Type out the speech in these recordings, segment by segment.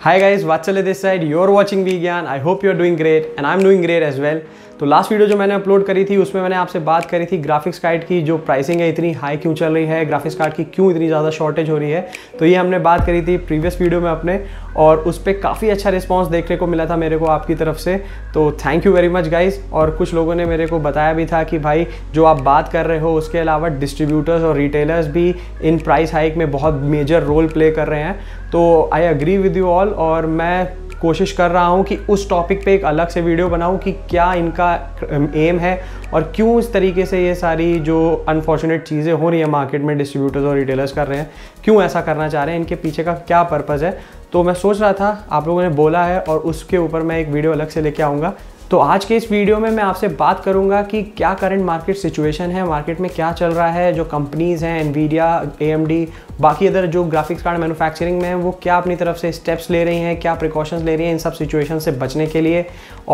Hi guys, Vatsalya this side, you're watching Vigyan. I hope you're doing great and I'm doing great as well. तो last video जो मैंने upload करी थी उसमें मैंने आपसे बात करी थी ग्राफिक्स कार्ड की जो प्राइसिंग है इतनी हाई क्यों चल रही है ग्राफिक्स कार्ड की क्यों इतनी ज़्यादा शॉर्टेज हो रही है तो ये हमने बात करी थी प्रीवियस वीडियो में अपने और उस पर काफ़ी अच्छा रिस्पॉन्स देखने को मिला था मेरे को आपकी तरफ से तो thank you very much guys और कुछ लोगों ने मेरे को बताया भी था कि भाई जो आप बात कर रहे हो उसके अलावा डिस्ट्रीब्यूटर्स और रिटेलर्स भी इन प्राइस हाइक में बहुत मेजर रोल प्ले कर रहे हैं तो I agree with you all और मैं कोशिश कर रहा हूँ कि उस टॉपिक पे एक अलग से वीडियो बनाऊँ कि क्या इनका एम है और क्यों इस तरीके से ये सारी जो अनफॉर्चुनेट चीज़ें हो रही हैं मार्केट में डिस्ट्रीब्यूटर्स और रिटेलर्स कर रहे हैं क्यों ऐसा करना चाह रहे हैं इनके पीछे का क्या पर्पज़ है तो मैं सोच रहा था आप लोगों ने बोला है और उसके ऊपर मैं एक वीडियो अलग से लेके आऊँगा तो आज के इस वीडियो में मैं आपसे बात करूंगा कि क्या करंट मार्केट सिचुएशन है मार्केट में क्या चल रहा है जो कंपनीज़ हैं एनवीडिया ए बाकी अदर जो ग्राफिक्स कार्ड मैन्युफैक्चरिंग में है वो क्या अपनी तरफ से स्टेप्स ले रही हैं क्या प्रिकॉशंस ले रही हैं इन सब सिचुएशन से बचने के लिए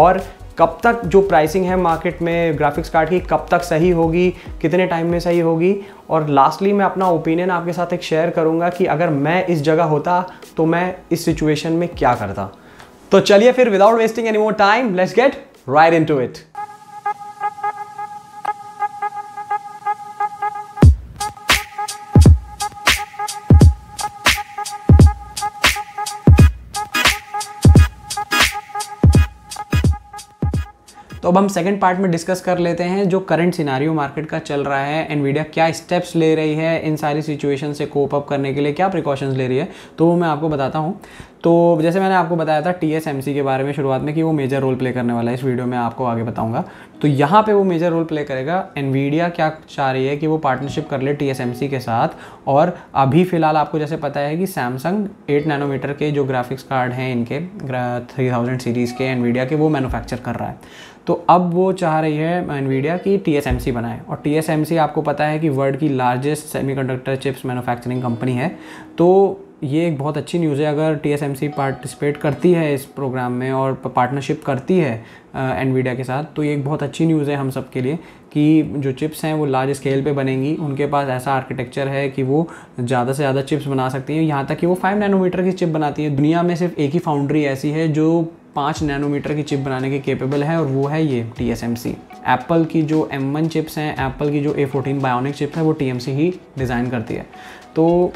और कब तक जो प्राइसिंग है मार्केट में ग्राफिक्स कार्ड की कब तक सही होगी कितने टाइम में सही होगी और लास्टली मैं अपना ओपिनियन आपके साथ एक शेयर करूँगा कि अगर मैं इस जगह होता तो मैं इस सिचुएशन में क्या करता तो चलिए फिर without wasting any more time let's get right into it तो अब हम सेकेंड पार्ट में डिस्कस कर लेते हैं जो करंट सिनारियो मार्केट का चल रहा है एनवीडिया क्या स्टेप्स ले रही है इन सारी सिचुएशन से कोप अप करने के लिए क्या प्रिकॉशंस ले रही है तो वो मैं आपको बताता हूँ तो जैसे मैंने आपको बताया था टी के बारे में शुरुआत में कि वो मेजर रोल प्ले करने वाला है इस वीडियो में आपको आगे बताऊँगा तो यहाँ पर वो मेजर रोल प्ले करेगा एनवीडिया क्या चाह रही है कि वो पार्टनरशिप कर ले टी के साथ और अभी फ़िलहाल आपको जैसे पता है कि सैमसंग एट नैनोमीटर के जो ग्राफिक्स कार्ड हैं इनके थ्री थाउजेंड सीरीज़ के एनवीडिया के वो मैनुफैक्चर कर रहा है तो अब वो चाह रही है एनवीडिया कि टी बनाए और टी आपको पता है कि वर्ल्ड की largest semiconductor chips manufacturing company है तो ये एक बहुत अच्छी न्यूज़ है अगर टी पार्टिसिपेट करती है इस प्रोग्राम में और पार्टनरशिप करती है एनवीडिया के साथ तो ये एक बहुत अच्छी न्यूज़ है हम सब के लिए कि जो चिप्स हैं वो लार्ज स्केल पे बनेंगी उनके पास ऐसा आर्किटेक्चर है कि वो ज़्यादा से ज़्यादा चिप्स बना सकती हैं यहाँ तक कि वो फाइव नैनोमीटर की चिप बनाती है दुनिया में सिर्फ एक ही फाउंड्री ऐसी है जो पाँच नैनोमीटर की चिप बनाने के केपेबल है और वो है ये टी एप्पल की जो एम वन चिप्स हैं एप्पल की जो ए फोर्टीन बायोनिक चिप है वो टी ही डिज़ाइन करती है तो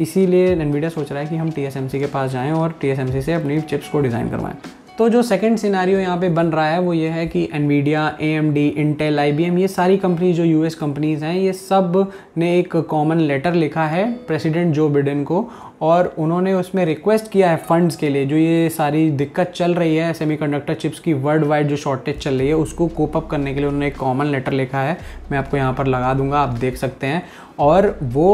इसीलिए एनवीडिया सोच रहा है कि हम टी के पास जाएँ और टी से अपनी चिप्स को डिज़ाइन करवाएँ तो जो सेकंड सिनारी यहाँ पे बन रहा है वो ये है कि एनवीडिया एम इंटेल आई ये सारी कंपनी जो यूएस कंपनीज़ हैं ये सब ने एक कॉमन लेटर लिखा है प्रेसिडेंट जो बिडेन को और उन्होंने उसमें रिक्वेस्ट किया है फंड्स के लिए जो ये सारी दिक्कत चल रही है सेमीकंडक्टर चिप्स की वर्ल्ड वाइड जो शॉर्टेज चल रही है उसको कोप अप करने के लिए उन्होंने एक कॉमन लेटर लिखा है मैं आपको यहाँ पर लगा दूंगा आप देख सकते हैं और वो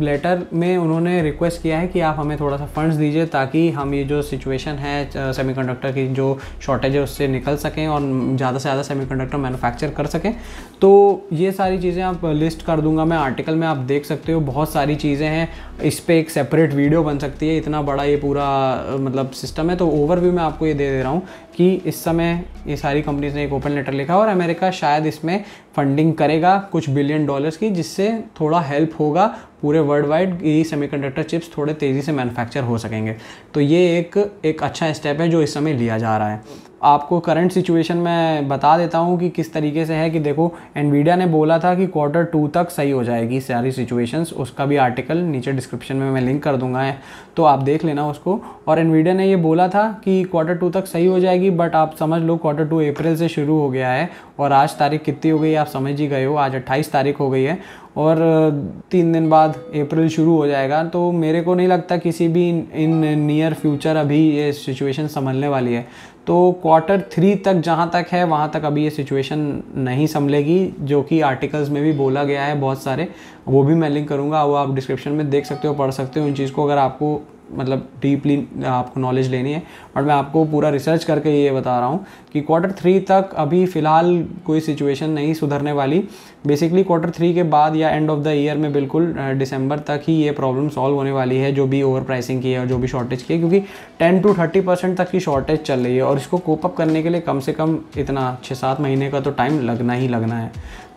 लेटर में उन्होंने रिक्वेस्ट किया है कि आप हमें थोड़ा सा फंड्स दीजिए ताकि हम ये जो सिचुएशन है सेमीकंडक्टर की जो शॉर्टेज है उससे निकल सकें और ज़्यादा से ज़्यादा सेमीकंडक्टर मैन्युफैक्चर कर सकें तो ये सारी चीज़ें आप लिस्ट कर दूंगा मैं आर्टिकल में आप देख सकते हो बहुत सारी चीज़ें हैं इस पर एक सेपरेट वीडियो बन सकती है इतना बड़ा ये पूरा मतलब सिस्टम है तो ओवरव्यू मैं आपको ये दे दे रहा हूँ कि इस समय ये सारी कंपनीज ने एक ओपन लेटर लिखा और अमेरिका शायद इसमें फंडिंग करेगा कुछ बिलियन डॉलर्स की जिससे थोड़ा हेल्प होगा पूरे वर्ल्ड वाइड ये सेमी चिप्स थोड़े तेज़ी से मैन्युफैक्चर हो सकेंगे तो ये एक एक अच्छा स्टेप है जो इस समय लिया जा रहा है आपको करंट सिचुएशन में बता देता हूँ कि किस तरीके से है कि देखो एनवीडिया ने बोला था कि क्वार्टर टू तक सही हो जाएगी सारी सिचुएशंस उसका भी आर्टिकल नीचे डिस्क्रिप्शन में मैं लिंक कर दूंगा है तो आप देख लेना उसको और एनवीडिया ने ये बोला था कि क्वार्टर टू तक सही हो जाएगी बट आप समझ लो क्वार्टर टू अप्रैल से शुरू हो गया है और आज तारीख कितनी हो गई आप समझ ही गए हो आज अट्ठाईस तारीख हो गई है और तीन दिन बाद अप्रैल शुरू हो जाएगा तो मेरे को नहीं लगता किसी भी इन नियर फ्यूचर अभी ये सिचुएशन संभलने वाली है तो क्वार्टर थ्री तक जहाँ तक है वहाँ तक अभी ये सिचुएशन नहीं संभलेगी जो कि आर्टिकल्स में भी बोला गया है बहुत सारे वो भी मैं लिंक करूँगा वो आप डिस्क्रिप्शन में देख सकते हो पढ़ सकते हो उन चीज़ को अगर आपको मतलब डीपली आपको नॉलेज लेनी है बट मैं आपको पूरा रिसर्च करके ये बता रहा हूँ कि क्वार्टर थ्री तक अभी फ़िलहाल कोई सिचुएशन नहीं सुधरने वाली बेसिकली क्वार्टर थ्री के बाद या एंड ऑफ द ईयर में बिल्कुल दिसंबर तक ही ये प्रॉब्लम सॉल्व होने वाली है जो भी ओवर प्राइसिंग की है और जो भी शॉर्टेज की है क्योंकि टेन टू थर्टी परसेंट तक की शॉर्टेज चल रही है और इसको कोप अप करने के लिए कम से कम इतना छः सात महीने का तो टाइम लगना ही लगना है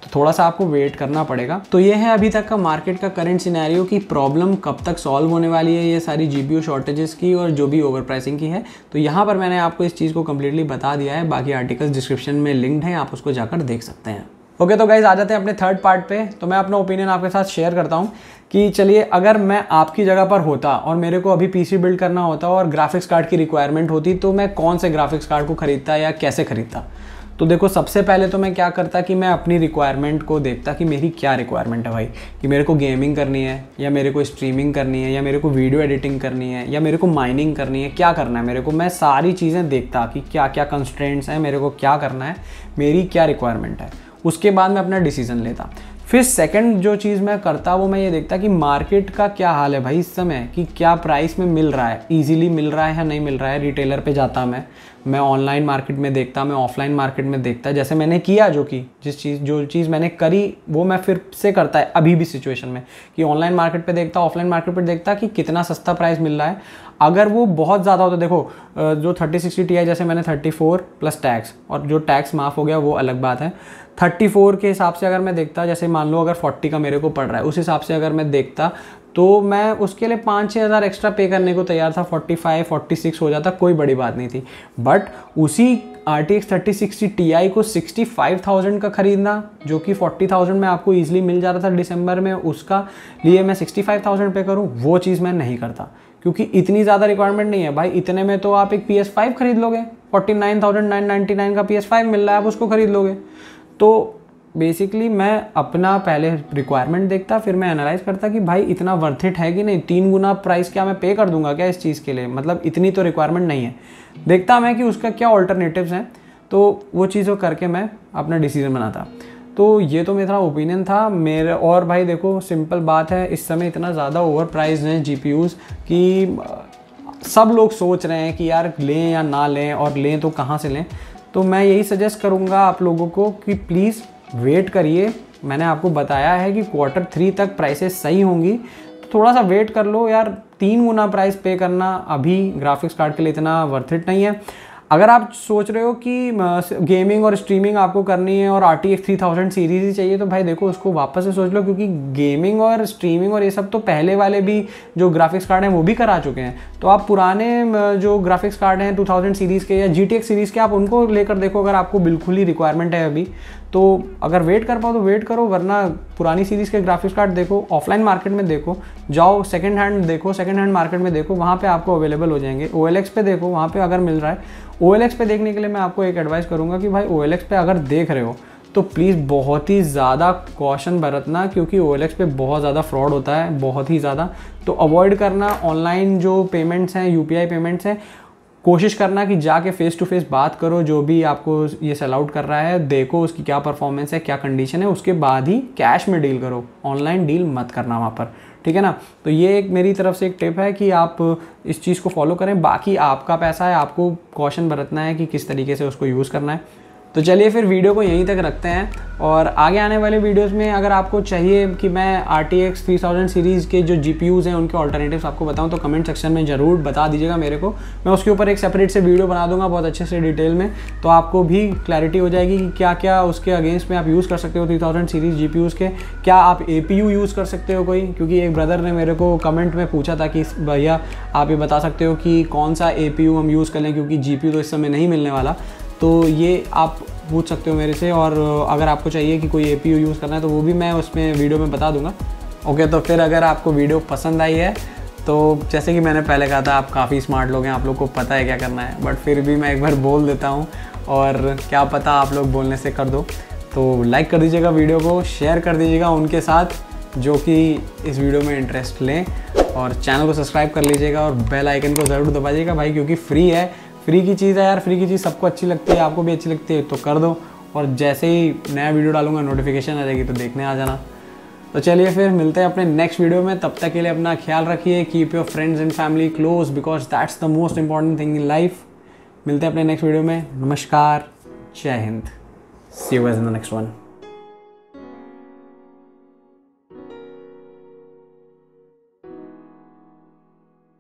तो थोड़ा सा आपको वेट करना पड़ेगा तो ये है अभी तक का मार्केट का करंट सिनेरियो की प्रॉब्लम कब तक सॉल्व होने वाली है ये सारी जी शॉर्टेजेस की और जो भी ओवर प्राइसिंग की है तो यहाँ पर मैंने आपको इस चीज़ को कम्प्लीटली बता दिया है बाकी आर्टिकल्स डिस्क्रिप्शन में लिंक्ड हैं आप उसको जाकर देख सकते हैं ओके okay, तो गाइज आ जाते हैं अपने थर्ड पार्ट पे तो मैं अपना ओपिनियन आपके साथ शेयर करता हूँ कि चलिए अगर मैं आपकी जगह पर होता और मेरे को अभी पीसी बिल्ड करना होता और ग्राफिक्स कार्ड की रिक्वायरमेंट होती तो मैं कौन से ग्राफिक्स कार्ड को खरीदता या कैसे खरीदता तो देखो सबसे पहले तो मैं क्या करता कि मैं अपनी रिक्वायरमेंट को देखता कि मेरी क्या रिक्वायरमेंट है भाई कि मेरे को गेमिंग करनी है या मेरे को स्ट्रीमिंग करनी है या मेरे को वीडियो एडिटिंग करनी है या मेरे को माइनिंग करनी है क्या करना है मेरे को मैं सारी चीज़ें देखता कि क्या क्या कंस्ट्रेंट्स हैं मेरे को क्या करना है मेरी क्या रिक्वायरमेंट है उसके बाद मैं अपना डिसीजन लेता फिर सेकंड जो चीज़ मैं करता वो मैं ये देखता कि मार्केट का क्या हाल है भाई इस समय कि क्या प्राइस में मिल रहा है इजीली मिल रहा है या नहीं मिल रहा है रिटेलर पे जाता मैं मैं ऑनलाइन मार्केट में देखता मैं ऑफलाइन मार्केट में देखता जैसे मैंने किया जो कि जिस चीज़ जो चीज़ मैंने करी वो मैं फिर से करता है अभी भी सिचुएशन में कि ऑनलाइन मार्केट पर देखता ऑफलाइन मार्केट पर देखता कि कितना सस्ता प्राइस मिल रहा है अगर वो बहुत ज़्यादा होता देखो जो थर्टी सिक्सटी टी जैसे मैंने थर्टी फोर प्लस टैक्स और जो टैक्स माफ़ हो गया वो अलग बात है थर्टी फोर के हिसाब से अगर मैं देखता जैसे मान लो अगर फोर्टी का मेरे को पड़ रहा है उस हिसाब से अगर मैं देखता तो मैं उसके लिए पाँच छः हज़ार एक्स्ट्रा पे करने को तैयार था फोर्टी फाइव फोर्टी सिक्स हो जाता कोई बड़ी बात नहीं थी बट उसी R T X thirty sixty T I को सिक्सटी फाइव थाउजेंड का ख़रीदना जो कि फोर्टी थाउजेंड में आपको ईजिली मिल जा रहा था दिसंबर में उसका लिए मैं सिक्सटी फाइव थाउजेंड पे करूँ वो चीज़ मैं नहीं करता क्योंकि इतनी ज़्यादा रिक्वायरमेंट नहीं है भाई इतने में तो आप एक पी एस फाइव खरीद लोगे forty nine thousand nine ninety nine का पी एस फाइव मिल रहा है आप उसको खरीद लोगे तो बेसिकली मैं अपना पहले रिक्वायरमेंट देखता फिर मैं एनालाइज करता कि भाई इतना वर्थ इट है कि नहीं तीन गुना प्राइस क्या मैं पे कर दूंगा क्या इस चीज़ के लिए मतलब इतनी तो रिक्वायरमेंट नहीं है देखता मैं कि उसका क्या ऑल्टरनेटिव्स हैं तो वो चीज़ों करके मैं अपना डिसीजन बनाता तो ये तो मेरा ओपिनियन था मेरे और भाई देखो सिंपल बात है इस समय इतना ज़्यादा ओवर प्राइज हैं जी कि सब लोग सोच रहे हैं कि यार लें या ना लें और लें तो कहाँ से लें तो मैं यही सजेस्ट करूँगा आप लोगों को कि प्लीज़ वेट करिए मैंने आपको बताया है कि क्वार्टर थ्री तक प्राइसेस सही होंगी तो थोड़ा सा वेट कर लो यार तीन गुना प्राइस पे करना अभी ग्राफिक्स कार्ड के लिए इतना वर्थिट नहीं है अगर आप सोच रहे हो कि गेमिंग और स्ट्रीमिंग आपको करनी है और R T F three thousand series ही चाहिए तो भाई देखो उसको वापस से सोच लो क्योंकि गेमिंग और स्ट्रीमिंग और ये सब तो पहले वाले भी जो ग्राफिक्स कार्ड हैं वो भी करा चुके हैं तो आप पुराने जो ग्राफिक्स कार्ड हैं टू थाउजेंड सीरीज़ के या जी टी एक्स सीरीज़ के आप उनको लेकर देखो अगर आपको बिल्कुल ही रिक्वायरमेंट है अभी तो अगर वेट कर पाओ तो वेट करो वरना पुरानी सीरीज़ के ग्राफिक्स कार्ड देखो ऑफलाइन मार्केट में देखो जाओ सेकेंड हैंड देखो सेकेंड हैंड मार्केट में देखो वहाँ पे आपको अवेलेबल हो जाएंगे ओ पे देखो वहाँ पे अगर मिल रहा है ओ पे देखने के लिए मैं आपको एक एडवाइस करूँगा कि भाई ओ एल एक्स पे अगर देख रहे हो तो प्लीज़ बहुत ही ज़्यादा कॉशन बरतना क्योंकि ओ एल एक्स पे बहुत ज़्यादा फ्रॉड होता है बहुत ही ज़्यादा तो अवॉइड करना ऑनलाइन जो पेमेंट्स हैं यू पी आई पेमेंट्स हैं कोशिश करना कि जाके फ़ेस टू फेस बात करो जो भी आपको ये सेल आउट कर रहा है देखो उसकी क्या परफॉर्मेंस है क्या कंडीशन है उसके बाद ही कैश में डील करो ऑनलाइन डील मत करना वहाँ पर ठीक है ना तो ये एक मेरी तरफ से एक टिप है कि आप इस चीज़ को फॉलो करें बाकी आपका पैसा है आपको कॉशन बरतना है कि किस तरीके से उसको यूज़ करना है तो चलिए फिर वीडियो को यहीं तक रखते हैं और आगे आने वाले वीडियोस में अगर आपको चाहिए कि मैं R T X three thousand series के जो जी पी यूज़ हैं उनके ऑल्टरनेटिव्स आपको बताऊं तो कमेंट सेक्शन में ज़रूर बता दीजिएगा मेरे को मैं उसके ऊपर एक सेपरेट से वीडियो बना दूंगा बहुत अच्छे से डिटेल में तो आपको भी क्लैरिटी हो जाएगी कि क्या क्या उसके अगेंस्ट में आप यूज़ कर सकते हो three thousand series G P use के क्या आप ए पी यू यूज़ कर सकते हो कोई क्योंकि एक ब्रदर ने मेरे को कमेंट में पूछा था कि भैया आप ये बता सकते हो कि कौन सा ए पी यू हम यूज़ कर लें क्योंकि जी पी यू तो इस समय नहीं मिलने वाला तो ये आप पूछ सकते हो मेरे से और अगर आपको चाहिए कि कोई ए यूज़ करना है तो वो भी मैं उसमें वीडियो में बता दूंगा ओके तो फिर अगर आपको वीडियो पसंद आई है तो जैसे कि मैंने पहले कहा था आप काफ़ी स्मार्ट लोग हैं आप लोग को पता है क्या करना है बट फिर भी मैं एक बार बोल देता हूँ और क्या पता आप लोग बोलने से कर दो तो लाइक कर दीजिएगा वीडियो को शेयर कर दीजिएगा उनके साथ जो कि इस वीडियो में इंटरेस्ट लें और चैनल को सब्सक्राइब कर लीजिएगा और बेल आइकन को ज़रूर दबा भाई क्योंकि फ्री है फ्री की चीज़ है यार फ्री की चीज़ सबको अच्छी लगती है आपको भी अच्छी लगती है तो कर दो और जैसे ही नया वीडियो डालूंगा नोटिफिकेशन आ जाएगी तो देखने आ जाना तो चलिए फिर मिलते हैं अपने नेक्स्ट वीडियो में तब तक के लिए अपना ख्याल रखिए keep your friends and family close because that's the most important thing in life मिलते हैं अपने नेक्स्ट वीडियो में नमस्कार जय हिंद सी यू एज इन द नेक्स्ट वन